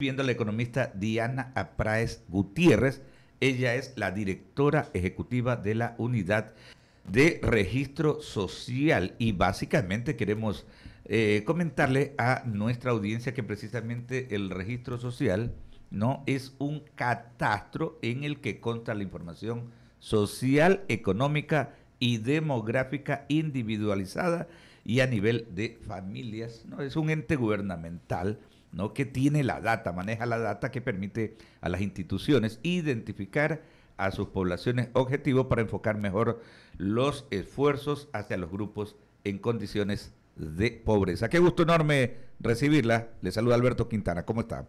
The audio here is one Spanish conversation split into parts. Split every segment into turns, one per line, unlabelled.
viendo a la economista Diana Apraes Gutiérrez. Ella es la directora ejecutiva de la unidad de registro social y básicamente queremos eh, comentarle a nuestra audiencia que precisamente el registro social no es un catastro en el que consta la información social, económica y demográfica individualizada y a nivel de familias. No es un ente gubernamental ¿no? que tiene la data, maneja la data que permite a las instituciones identificar a sus poblaciones objetivo para enfocar mejor los esfuerzos hacia los grupos en condiciones de pobreza. Qué gusto enorme recibirla. Le saluda Alberto Quintana. ¿Cómo está?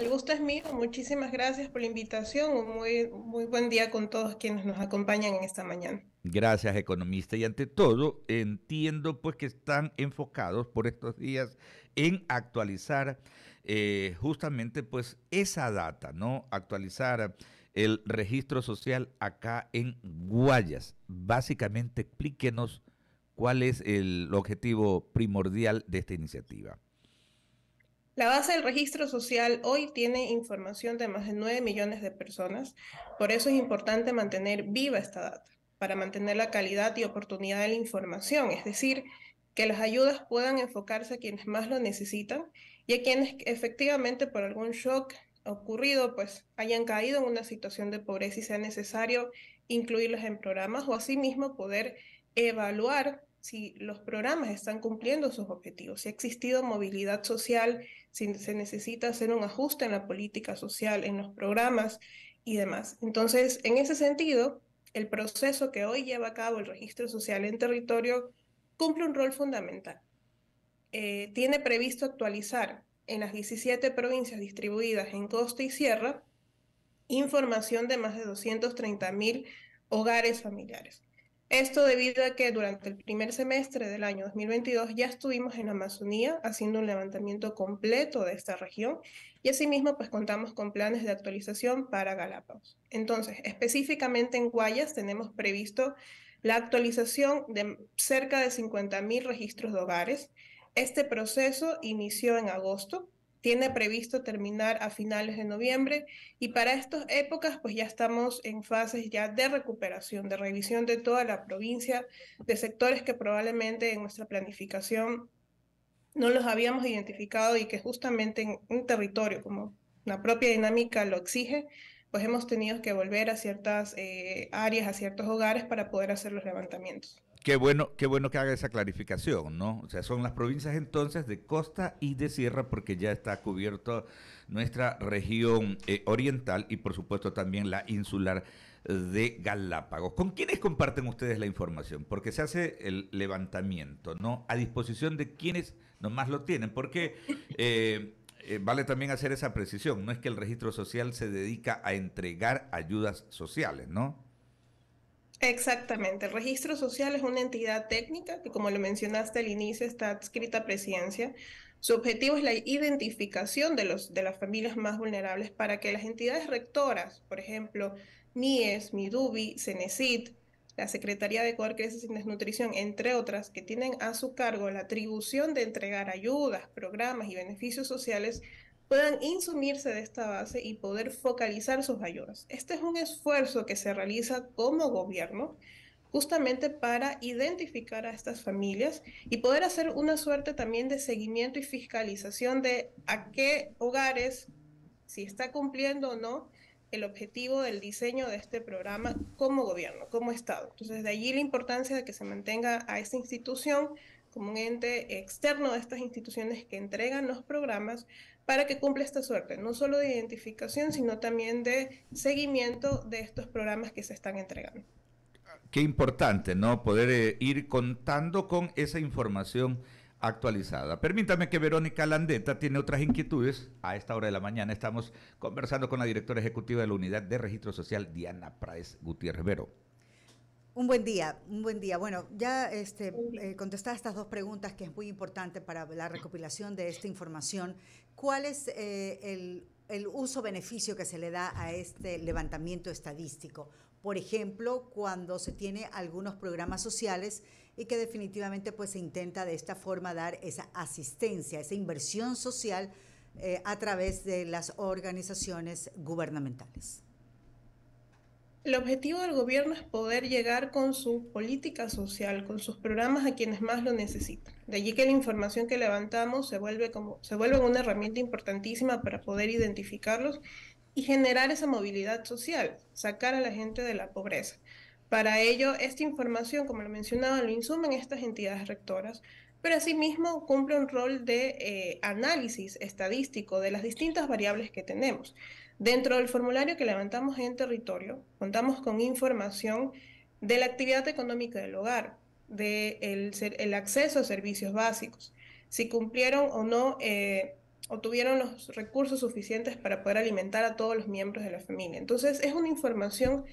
El gusto es mío. Muchísimas gracias por la invitación. Un muy, muy buen día con todos quienes nos acompañan en esta mañana.
Gracias, economista. Y ante todo, entiendo pues que están enfocados por estos días en actualizar eh, justamente pues esa data, ¿no? Actualizar el registro social acá en Guayas. Básicamente, explíquenos cuál es el objetivo primordial de esta iniciativa.
La base del registro social hoy tiene información de más de 9 millones de personas, por eso es importante mantener viva esta data, para mantener la calidad y oportunidad de la información, es decir, que las ayudas puedan enfocarse a quienes más lo necesitan y a quienes efectivamente por algún shock ocurrido pues hayan caído en una situación de pobreza y sea necesario incluirlos en programas o asimismo poder evaluar si los programas están cumpliendo sus objetivos, si ha existido movilidad social si se necesita hacer un ajuste en la política social, en los programas y demás. Entonces, en ese sentido, el proceso que hoy lleva a cabo el registro social en territorio cumple un rol fundamental. Eh, tiene previsto actualizar en las 17 provincias distribuidas en costa y sierra información de más de 230.000 hogares familiares. Esto debido a que durante el primer semestre del año 2022 ya estuvimos en la Amazonía haciendo un levantamiento completo de esta región y asimismo pues contamos con planes de actualización para Galápagos. Entonces, específicamente en Guayas tenemos previsto la actualización de cerca de 50.000 registros de hogares. Este proceso inició en agosto tiene previsto terminar a finales de noviembre y para estas épocas pues ya estamos en fases ya de recuperación, de revisión de toda la provincia, de sectores que probablemente en nuestra planificación no los habíamos identificado y que justamente en un territorio como la propia dinámica lo exige, pues hemos tenido que volver a ciertas eh, áreas, a ciertos hogares para poder hacer los levantamientos.
Qué bueno, qué bueno que haga esa clarificación, ¿no? O sea, son las provincias entonces de costa y de sierra porque ya está cubierta nuestra región eh, oriental y por supuesto también la insular de Galápagos. ¿Con quiénes comparten ustedes la información? Porque se hace el levantamiento, ¿no? A disposición de quienes nomás lo tienen, porque eh, eh, vale también hacer esa precisión, no es que el registro social se dedica a entregar ayudas sociales, ¿no?
Exactamente. El registro social es una entidad técnica que, como lo mencionaste al inicio, está adscrita a presidencia. Su objetivo es la identificación de, los, de las familias más vulnerables para que las entidades rectoras, por ejemplo, NIES, MIDUBI, CENESIT, la Secretaría de Ecuador y sin Desnutrición, entre otras, que tienen a su cargo la atribución de entregar ayudas, programas y beneficios sociales, puedan insumirse de esta base y poder focalizar sus ayudas. Este es un esfuerzo que se realiza como gobierno justamente para identificar a estas familias y poder hacer una suerte también de seguimiento y fiscalización de a qué hogares, si está cumpliendo o no el objetivo del diseño de este programa como gobierno, como Estado. Entonces, de allí la importancia de que se mantenga a esta institución como un ente externo de estas instituciones que entregan los programas para que cumpla esta suerte, no solo de identificación, sino también de seguimiento de estos programas que se están entregando.
Qué importante, ¿no? Poder eh, ir contando con esa información actualizada. Permítame que Verónica Landeta tiene otras inquietudes. A esta hora de la mañana estamos conversando con la directora ejecutiva de la Unidad de Registro Social, Diana Praez Gutiérrez Vero.
Un buen día, un buen día. Bueno, ya este, eh, estas dos preguntas que es muy importante para la recopilación de esta información. ¿Cuál es eh, el, uso-beneficio que se le da a este levantamiento estadístico? Por ejemplo, cuando se tiene algunos programas sociales y que definitivamente pues, se intenta de esta forma dar esa asistencia, esa inversión social eh, a través de las organizaciones gubernamentales.
El objetivo del gobierno es poder llegar con su política social, con sus programas a quienes más lo necesitan. De allí que la información que levantamos se vuelve, como, se vuelve una herramienta importantísima para poder identificarlos y generar esa movilidad social, sacar a la gente de la pobreza. Para ello, esta información, como lo mencionaba, lo insumen estas entidades rectoras, pero asimismo cumple un rol de eh, análisis estadístico de las distintas variables que tenemos. Dentro del formulario que levantamos en territorio, contamos con información de la actividad económica del hogar, del de el acceso a servicios básicos, si cumplieron o no eh, o tuvieron los recursos suficientes para poder alimentar a todos los miembros de la familia. Entonces es una información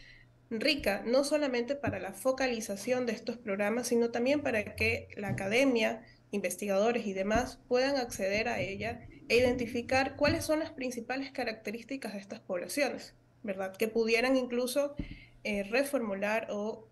rica, no solamente para la focalización de estos programas, sino también para que la academia, investigadores y demás puedan acceder a ella e identificar cuáles son las principales características de estas poblaciones, ¿verdad? Que pudieran incluso eh, reformular o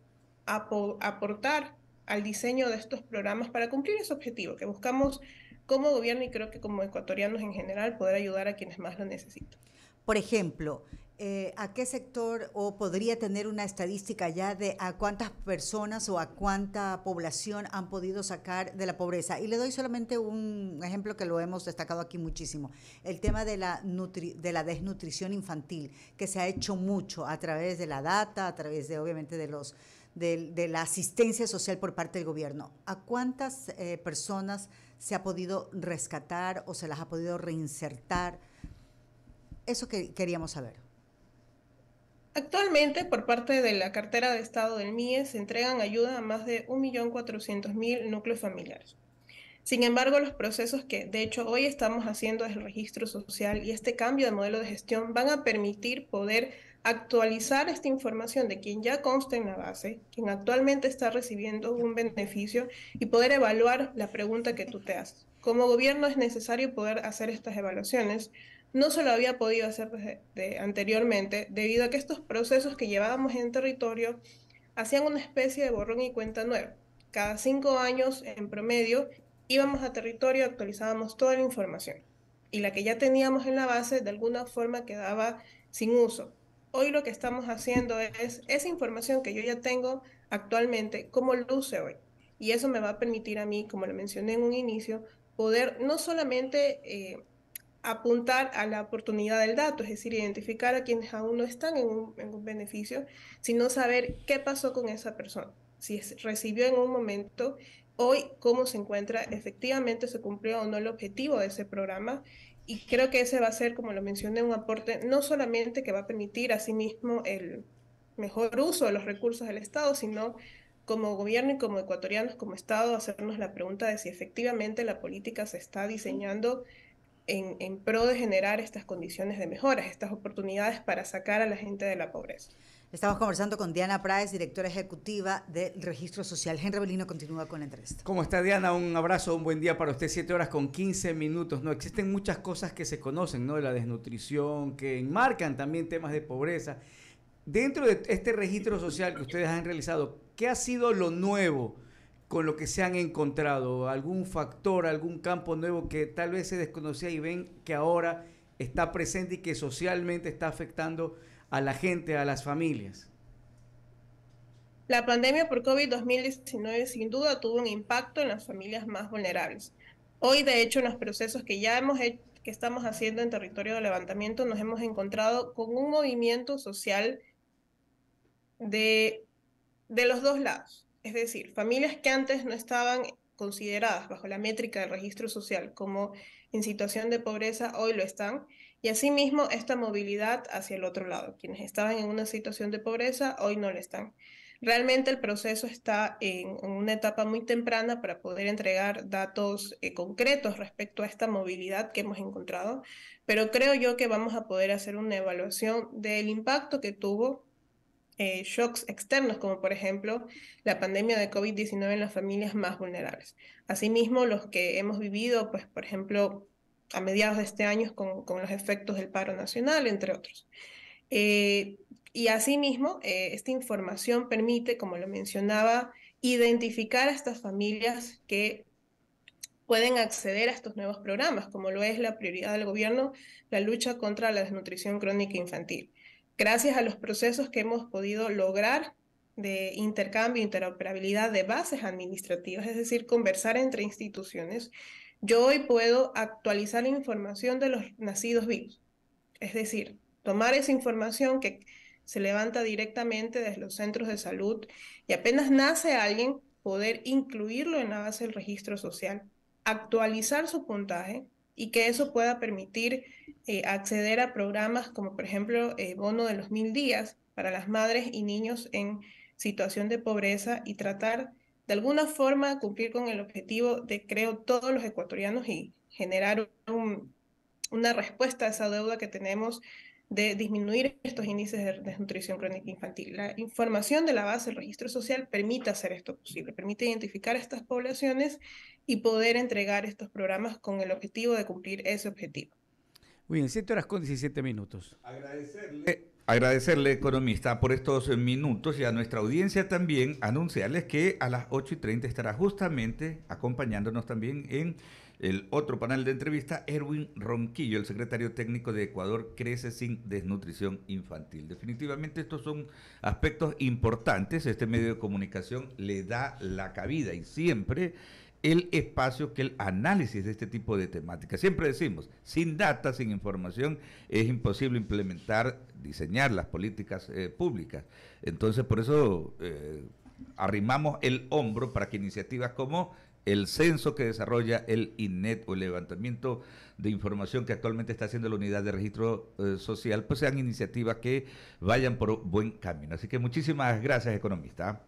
aportar al diseño de estos programas para cumplir ese objetivo, que buscamos como gobierno y creo que como ecuatorianos en general poder ayudar a quienes más lo necesitan.
Por ejemplo, eh, ¿a qué sector o podría tener una estadística ya de a cuántas personas o a cuánta población han podido sacar de la pobreza? Y le doy solamente un ejemplo que lo hemos destacado aquí muchísimo, el tema de la, de la desnutrición infantil, que se ha hecho mucho a través de la data, a través de obviamente de los... De, la asistencia social por parte del gobierno. ¿A cuántas eh, personas se ha podido rescatar o se las ha podido reinsertar?
Eso que queríamos saber. Actualmente, por parte de la cartera de Estado del MIE, se entregan ayuda a más de 1.400.000 núcleos familiares. Sin embargo, los procesos que de hecho hoy estamos haciendo desde registro social y este cambio de modelo de gestión van a permitir poder actualizar esta información de quien ya consta en la base, quien actualmente está recibiendo un beneficio y poder evaluar la pregunta que tú te haces. Como gobierno es necesario poder hacer estas evaluaciones no se lo había podido hacer anteriormente, debido a que estos procesos que llevábamos en territorio hacían una especie de borrón y cuenta nueva. Cada cinco años, en promedio, íbamos a territorio, actualizábamos toda la información y la que ya teníamos en la base de alguna forma quedaba sin uso. Hoy lo que estamos haciendo es esa información que yo ya tengo actualmente, cómo luce hoy. Y eso me va a permitir a mí, como lo mencioné en un inicio, poder no solamente eh, apuntar a la oportunidad del dato, es decir, identificar a quienes aún no están en un, beneficio, sino saber qué pasó con esa persona, si recibió en un momento, hoy cómo se encuentra, efectivamente se cumplió o no el objetivo de ese programa. Y creo que ese va a ser, como lo mencioné, un aporte no solamente que va a permitir a sí mismo el mejor uso de los recursos del Estado, sino como gobierno y como ecuatorianos, como Estado, hacernos la pregunta de si efectivamente la política se está diseñando en, pro de generar estas condiciones de mejoras, estas oportunidades para sacar a la gente de la pobreza. Estamos conversando
con Diana Price, directora ejecutiva del Registro Social. Henry Belino continúa con la entrevista.
¿Cómo está Diana? Un abrazo, un buen día para usted. Siete horas con quince minutos. No existen muchas cosas que se conocen, ¿no? De la desnutrición, que enmarcan también temas de pobreza. Dentro de este registro social que ustedes han realizado, ¿qué ha sido lo nuevo? con lo que se han encontrado? ¿Algún factor, algún campo nuevo que tal vez se desconocía y ven que ahora está presente y que socialmente está afectando a la gente, a las familias?
La pandemia por covid 19 sin duda tuvo un impacto en las familias más vulnerables. Hoy, de hecho, en los procesos que ya hemos que estamos haciendo en territorio de levantamiento, nos hemos encontrado con un movimiento social de, de los dos lados. Es decir, familias que antes no estaban consideradas bajo la métrica del registro social como en situación de pobreza hoy lo están, y asimismo esta movilidad hacia el otro lado. Quienes estaban en una situación de pobreza hoy no lo están. Realmente el proceso está en, una etapa muy temprana para poder entregar datos eh, concretos respecto a esta movilidad que hemos encontrado, pero creo yo que vamos a poder hacer una evaluación del impacto que tuvo eh, shocks externos, como por ejemplo la pandemia de COVID-19 en las familias más vulnerables. Asimismo, los que hemos vivido, pues por ejemplo, a mediados de este año con, los efectos del paro nacional, entre otros. Eh, y asimismo, eh, esta información permite, como lo mencionaba, identificar a estas familias que pueden acceder a estos nuevos programas, como lo es la prioridad del gobierno, la lucha contra la desnutrición crónica infantil gracias a los procesos que hemos podido lograr de intercambio, interoperabilidad de bases administrativas, es decir, conversar entre instituciones, yo hoy puedo actualizar la información de los nacidos vivos. Es decir, tomar esa información que se levanta directamente desde los centros de salud y apenas nace alguien, poder incluirlo en la base del registro social, actualizar su puntaje y que eso pueda permitir eh, acceder a programas como por ejemplo el eh, Bono de los Mil Días para las madres y niños en situación de pobreza y tratar de alguna forma cumplir con el objetivo de, creo, todos los ecuatorianos y generar una respuesta a esa deuda que tenemos de disminuir estos índices de desnutrición crónica infantil. La información de la base del registro social permite hacer esto posible, permite identificar a estas poblaciones y poder entregar estos programas con el objetivo de cumplir ese objetivo.
Muy bien,
7 horas con 17 minutos.
Agradecerle.
Agradecerle, economista, por estos minutos y a nuestra audiencia también anunciarles que a las 8 y 30 estará justamente acompañándonos también en el otro panel de entrevista, Erwin Ronquillo, el secretario técnico de Ecuador, crece sin desnutrición infantil. Definitivamente estos son aspectos importantes. Este medio de comunicación le da la cabida y siempre el espacio que el análisis de este tipo de temáticas. Siempre decimos, sin data, sin información, es imposible implementar, diseñar las políticas eh, públicas. Entonces, por eso eh, arrimamos el hombro para que iniciativas como el censo que desarrolla el INET o el levantamiento de información que actualmente está haciendo la unidad de registro eh, social, pues sean iniciativas que vayan por buen camino. Así que muchísimas gracias, economista.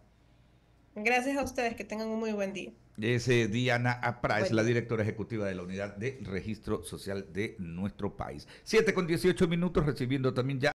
Gracias a ustedes, que tengan un muy buen día.
Es Diana Apra, es la directora ejecutiva de la unidad de registro social de nuestro país. 7 con 18 minutos, recibiendo también ya.